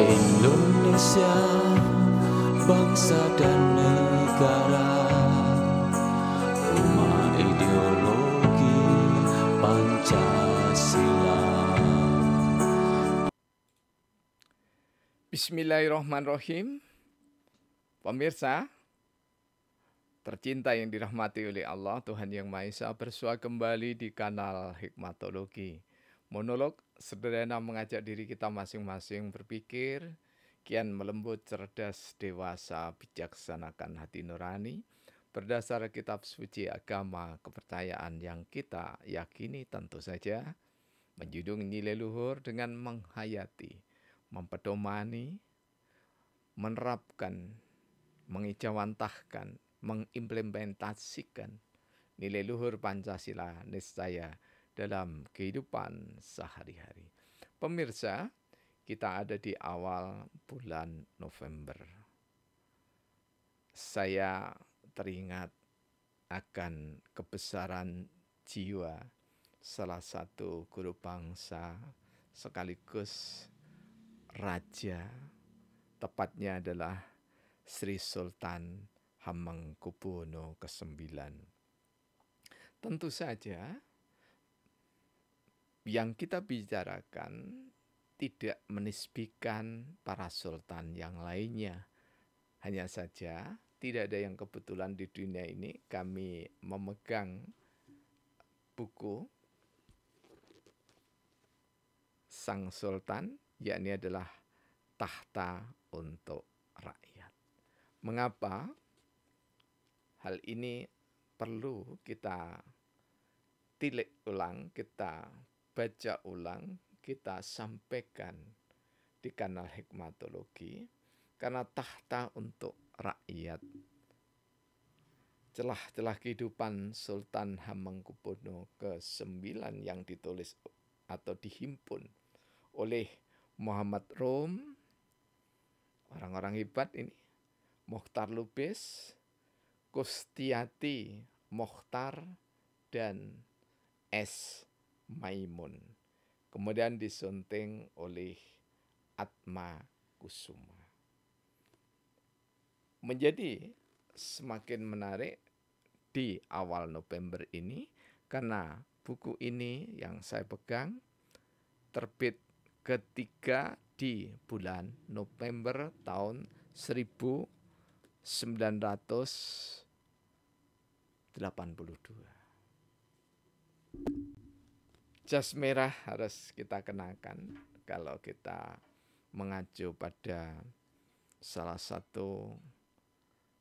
Indonesia bangsa dan negara rumah ideologi Pancasila Bismillahirrahmanirrahim Pemirsa Tercinta yang dirahmati oleh Allah Tuhan Yang Maha Esa bersua kembali di kanal Hikmatologi Monolog sederhana mengajak diri kita masing-masing berpikir, kian melembut, cerdas, dewasa, bijaksanakan hati nurani, berdasar kitab suci agama kepercayaan yang kita yakini tentu saja menjunjung nilai luhur dengan menghayati, mempedomani, menerapkan, mengijawantahkan, mengimplementasikan nilai luhur Pancasila niscaya dalam kehidupan sehari-hari. Pemirsa, kita ada di awal bulan November. Saya teringat akan kebesaran jiwa salah satu guru bangsa sekaligus raja tepatnya adalah Sri Sultan Hamengkubuwono ke-9. Tentu saja yang kita bicarakan tidak menisbikan para sultan yang lainnya. Hanya saja tidak ada yang kebetulan di dunia ini kami memegang buku Sang Sultan, yakni adalah tahta untuk rakyat. Mengapa hal ini perlu kita tilik ulang, kita baca ulang, kita sampaikan di kanal hikmatologi karena tahta untuk rakyat. Celah-celah kehidupan Sultan Hamengkubuwono ke-9 yang ditulis atau dihimpun oleh Muhammad Rom, orang-orang hebat ini, Mokhtar Lubis, Kustiati Mokhtar, dan S. Maimun. Kemudian disunting oleh Atma Kusuma. Menjadi semakin menarik di awal November ini karena buku ini yang saya pegang terbit ketiga di bulan November tahun 1982 jas merah harus kita kenakan kalau kita mengacu pada salah satu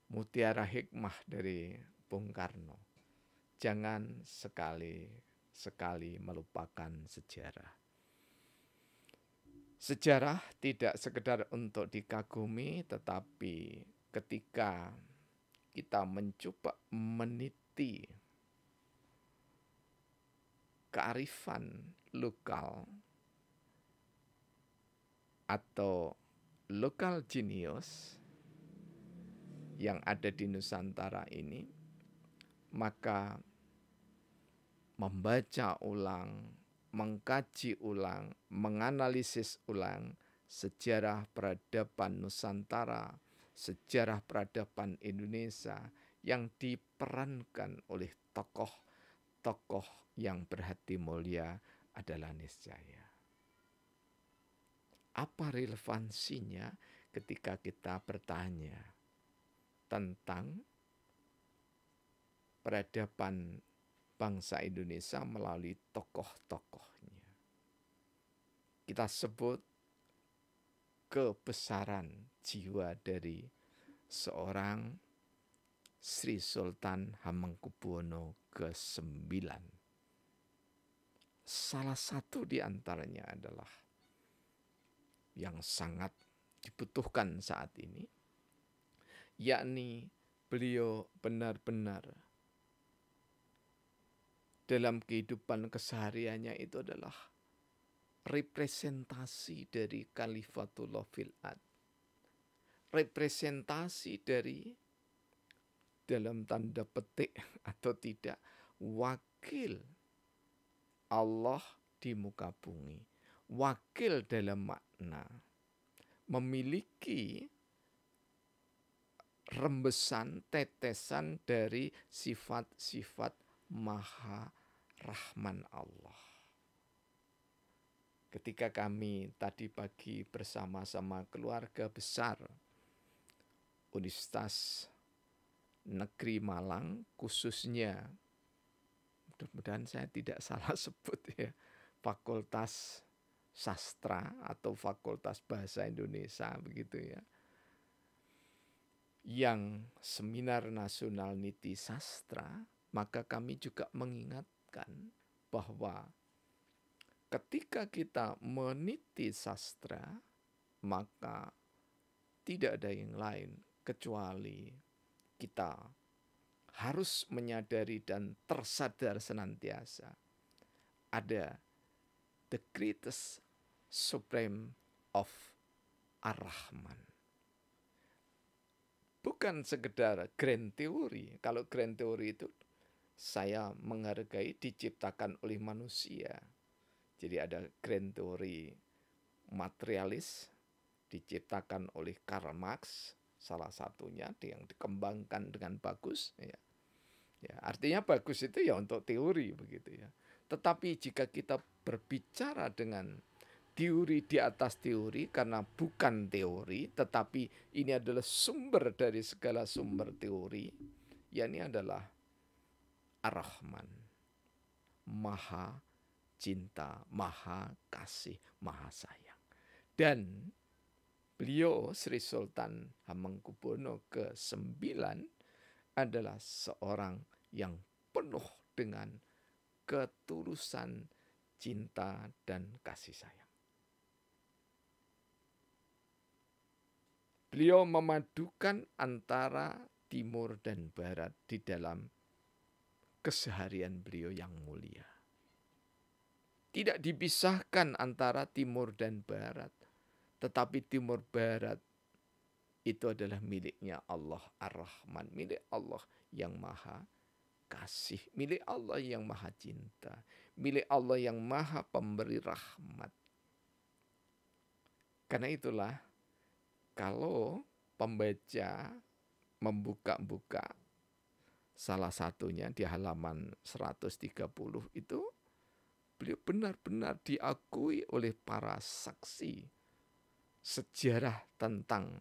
mutiara hikmah dari Bung Karno. Jangan sekali-sekali melupakan sejarah. Sejarah tidak sekedar untuk dikagumi, tetapi ketika kita mencoba meniti kearifan lokal atau lokal genius yang ada di Nusantara ini, maka membaca ulang, mengkaji ulang, menganalisis ulang sejarah peradaban Nusantara, sejarah peradaban Indonesia yang diperankan oleh tokoh tokoh yang berhati mulia adalah niscaya. Apa relevansinya ketika kita bertanya tentang peradaban bangsa Indonesia melalui tokoh-tokohnya? Kita sebut kebesaran jiwa dari seorang Sri Sultan Hamengkubuwono ke-9. Salah satu di antaranya adalah yang sangat dibutuhkan saat ini, yakni beliau benar-benar dalam kehidupan kesehariannya itu adalah representasi dari Khalifatullah Fil'ad. Representasi dari dalam tanda petik atau tidak wakil Allah di muka bumi wakil dalam makna memiliki rembesan tetesan dari sifat-sifat maha rahman Allah ketika kami tadi pagi bersama-sama keluarga besar Universitas negeri Malang khususnya mudah-mudahan saya tidak salah sebut ya fakultas sastra atau fakultas bahasa Indonesia begitu ya yang seminar nasional niti sastra maka kami juga mengingatkan bahwa ketika kita meniti sastra maka tidak ada yang lain kecuali kita harus menyadari dan tersadar senantiasa ada the greatest supreme of Ar-Rahman. Bukan sekedar grand teori Kalau grand teori itu saya menghargai diciptakan oleh manusia. Jadi ada grand teori materialis diciptakan oleh Karl Marx salah satunya yang dikembangkan dengan bagus ya. ya artinya bagus itu ya untuk teori begitu ya tetapi jika kita berbicara dengan teori di atas teori karena bukan teori tetapi ini adalah sumber dari segala sumber teori ya ini adalah Ar-Rahman Maha cinta, maha kasih, maha sayang. Dan Beliau Sri Sultan Hamengkubuwono ke-9 adalah seorang yang penuh dengan ketulusan cinta dan kasih sayang. Beliau memadukan antara timur dan barat di dalam keseharian beliau yang mulia. Tidak dipisahkan antara timur dan barat tetapi timur barat itu adalah miliknya Allah Ar-Rahman, milik Allah yang Maha Kasih, milik Allah yang Maha Cinta, milik Allah yang Maha Pemberi Rahmat. Karena itulah, kalau pembaca membuka-buka salah satunya di halaman 130 itu beliau benar-benar diakui oleh para saksi sejarah tentang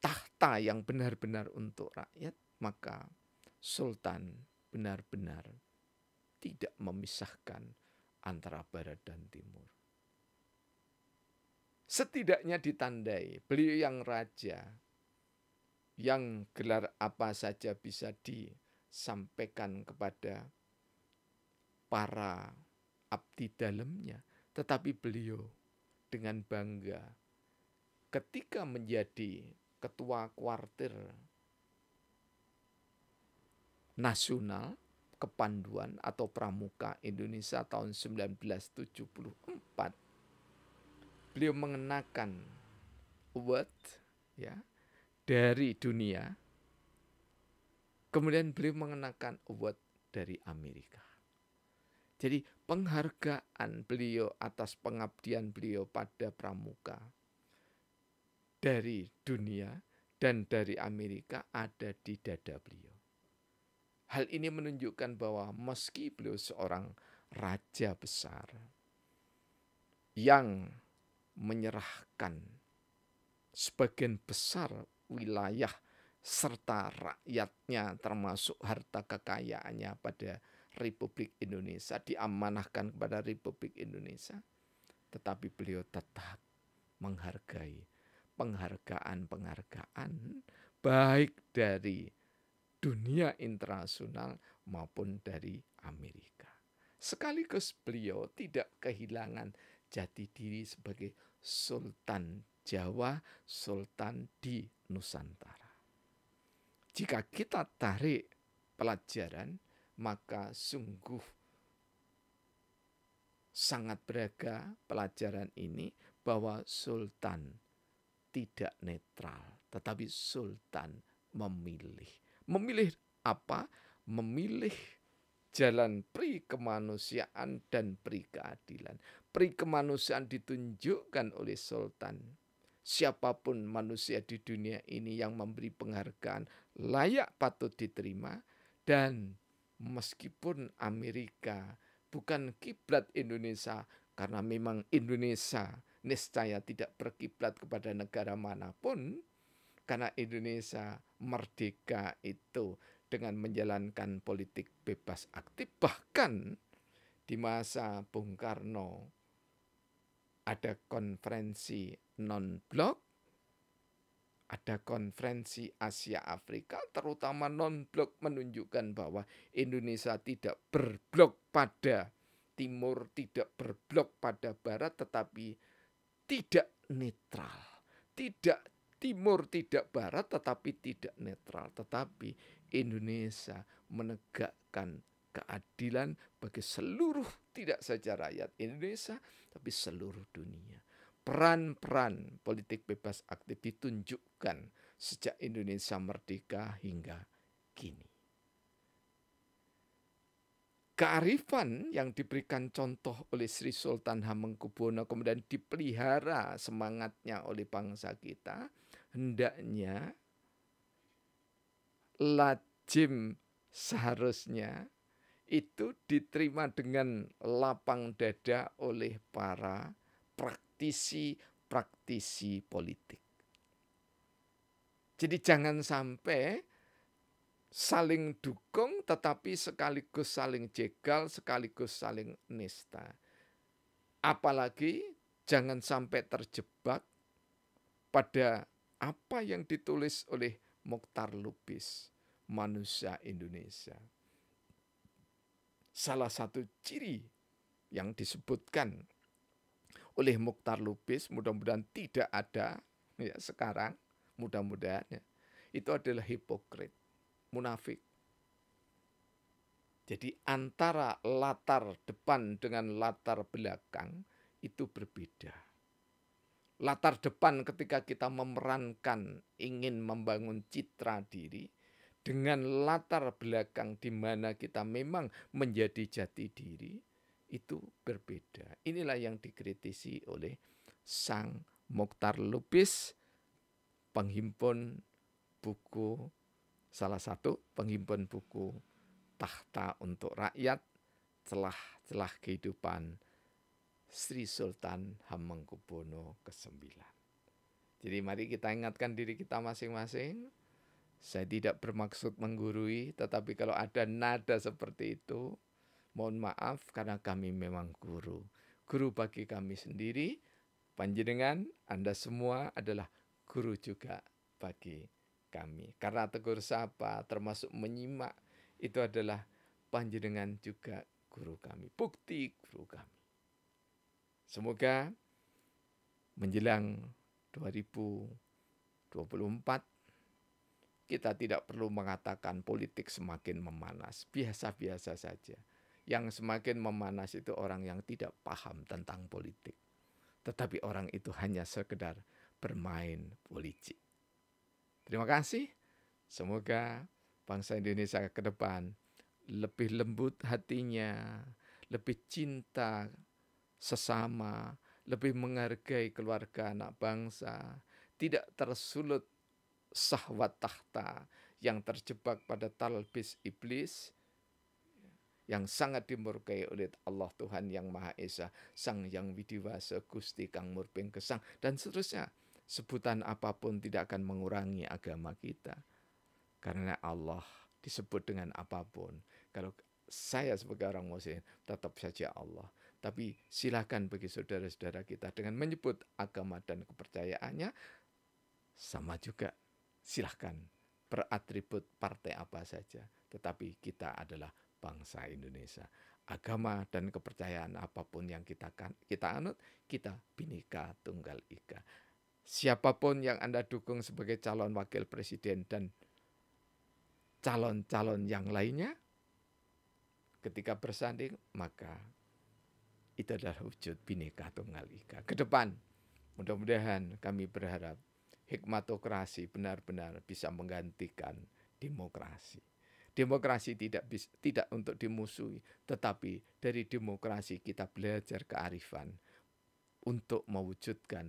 tahta yang benar-benar untuk rakyat, maka sultan benar-benar tidak memisahkan antara barat dan timur. Setidaknya ditandai beliau yang raja, yang gelar apa saja bisa disampaikan kepada para abdi dalamnya, tetapi beliau dengan bangga ketika menjadi ketua kuartir nasional kepanduan atau pramuka Indonesia tahun 1974 beliau mengenakan award ya dari dunia kemudian beliau mengenakan award dari Amerika jadi penghargaan beliau atas pengabdian beliau pada pramuka dari dunia dan dari Amerika ada di dada beliau. Hal ini menunjukkan bahwa meski beliau seorang raja besar yang menyerahkan sebagian besar wilayah serta rakyatnya termasuk harta kekayaannya pada Republik Indonesia, diamanahkan kepada Republik Indonesia. Tetapi beliau tetap menghargai penghargaan-penghargaan baik dari dunia internasional maupun dari Amerika. Sekaligus beliau tidak kehilangan jati diri sebagai Sultan Jawa, Sultan di Nusantara. Jika kita tarik pelajaran maka sungguh sangat berharga pelajaran ini bahwa sultan tidak netral, tetapi sultan memilih. Memilih apa? Memilih jalan pri kemanusiaan dan pri keadilan. Pri kemanusiaan ditunjukkan oleh sultan. Siapapun manusia di dunia ini yang memberi penghargaan layak patut diterima dan meskipun Amerika bukan kiblat Indonesia karena memang Indonesia niscaya tidak berkiblat kepada negara manapun karena Indonesia merdeka itu dengan menjalankan politik bebas aktif bahkan di masa Bung Karno ada konferensi non blok ada konferensi Asia Afrika terutama non-blok menunjukkan bahwa Indonesia tidak berblok pada timur, tidak berblok pada barat tetapi tidak netral. Tidak timur, tidak barat tetapi tidak netral, tetapi Indonesia menegakkan keadilan bagi seluruh tidak saja rakyat Indonesia tapi seluruh dunia peran-peran politik bebas aktif ditunjukkan sejak Indonesia merdeka hingga kini. Kearifan yang diberikan contoh oleh Sri Sultan Hamengkubuwono kemudian dipelihara semangatnya oleh bangsa kita, hendaknya lajim seharusnya itu diterima dengan lapang dada oleh para praktisi-praktisi politik. Jadi jangan sampai saling dukung tetapi sekaligus saling jegal, sekaligus saling nista. Apalagi jangan sampai terjebak pada apa yang ditulis oleh Mokhtar Lubis, manusia Indonesia. Salah satu ciri yang disebutkan oleh Mukhtar Lubis, mudah-mudahan tidak ada ya, sekarang, mudah-mudahan ya, itu adalah hipokrit, munafik. Jadi antara latar depan dengan latar belakang itu berbeda. Latar depan ketika kita memerankan ingin membangun citra diri dengan latar belakang di mana kita memang menjadi jati diri, itu berbeda. Inilah yang dikritisi oleh Sang Mokhtar Lubis, penghimpun buku salah satu penghimpun buku Tahta untuk Rakyat, celah-celah kehidupan Sri Sultan Hamengkubuwono ke-9. Jadi mari kita ingatkan diri kita masing-masing. Saya tidak bermaksud menggurui, tetapi kalau ada nada seperti itu, Mohon maaf karena kami memang guru. Guru bagi kami sendiri, panjenengan, Anda semua adalah guru juga bagi kami. Karena tegur sapa termasuk menyimak itu adalah panjenengan juga guru kami, bukti guru kami. Semoga menjelang 2024 kita tidak perlu mengatakan politik semakin memanas, biasa-biasa saja. Yang semakin memanas itu orang yang tidak paham tentang politik. Tetapi orang itu hanya sekedar bermain politik. Terima kasih. Semoga bangsa Indonesia ke depan lebih lembut hatinya, lebih cinta sesama, lebih menghargai keluarga anak bangsa, tidak tersulut sahwat tahta yang terjebak pada talbis iblis yang sangat dimurkai oleh Allah Tuhan yang Maha Esa, Sang Yang Widiwasa, Gusti Kang murping Kesang, dan seterusnya. Sebutan apapun tidak akan mengurangi agama kita. Karena Allah disebut dengan apapun. Kalau saya sebagai orang muslim tetap saja Allah. Tapi silahkan bagi saudara-saudara kita dengan menyebut agama dan kepercayaannya sama juga. Silahkan beratribut partai apa saja. Tetapi kita adalah bangsa Indonesia. Agama dan kepercayaan apapun yang kita kan kita anut, kita binika tunggal ika. Siapapun yang Anda dukung sebagai calon wakil presiden dan calon-calon yang lainnya, ketika bersanding, maka itu adalah wujud binika tunggal ika. Kedepan, mudah-mudahan kami berharap hikmatokrasi benar-benar bisa menggantikan demokrasi. Demokrasi tidak tidak untuk dimusuhi, tetapi dari demokrasi kita belajar kearifan untuk mewujudkan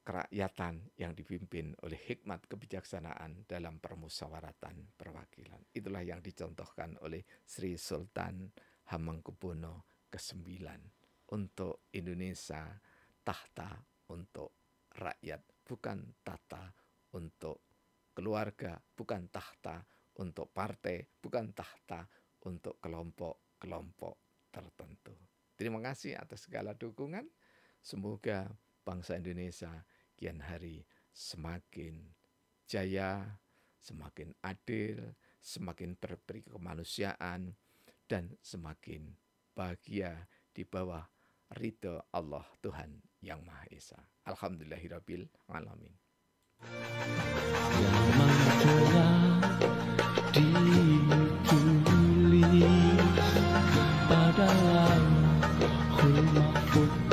kerakyatan yang dipimpin oleh hikmat kebijaksanaan dalam permusawaratan perwakilan. Itulah yang dicontohkan oleh Sri Sultan Hamengkubuwono ke-9 untuk Indonesia tahta untuk rakyat, bukan tahta untuk keluarga, bukan tahta untuk partai, bukan tahta untuk kelompok-kelompok tertentu. Terima kasih atas segala dukungan. Semoga bangsa Indonesia kian hari semakin jaya, semakin adil, semakin berperi kemanusiaan, dan semakin bahagia di bawah ridho Allah Tuhan Yang Maha Esa. Alhamdulillahirabbil alamin. Padahal hukum.